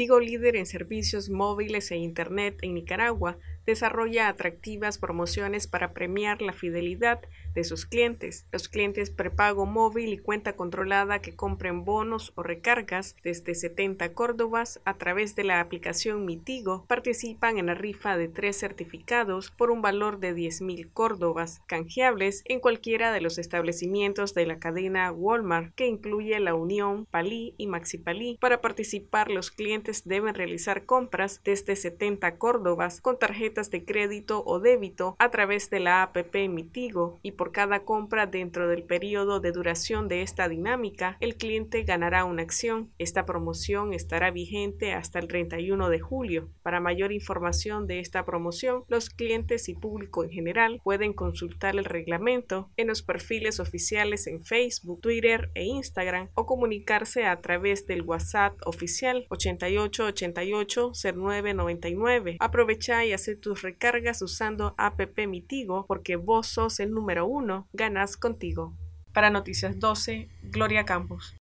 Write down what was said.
digo líder en servicios móviles e Internet en Nicaragua, desarrolla atractivas promociones para premiar la fidelidad de sus clientes, los clientes prepago móvil y cuenta controlada que compren bonos o recargas desde 70 Córdobas a través de la aplicación Mitigo participan en la rifa de tres certificados por un valor de 10.000 Córdobas canjeables en cualquiera de los establecimientos de la cadena Walmart que incluye la Unión, Palí y Maxi Para participar los clientes deben realizar compras desde 70 Córdobas con tarjeta de crédito o débito a través de la APP Mitigo y por cada compra dentro del periodo de duración de esta dinámica, el cliente ganará una acción. Esta promoción estará vigente hasta el 31 de julio. Para mayor información de esta promoción, los clientes y público en general pueden consultar el reglamento en los perfiles oficiales en Facebook, Twitter e Instagram o comunicarse a través del WhatsApp oficial 8888 0999. Aprovecha y haced tus recargas usando app Mitigo porque vos sos el número uno, ganas contigo. Para Noticias 12, Gloria Campos.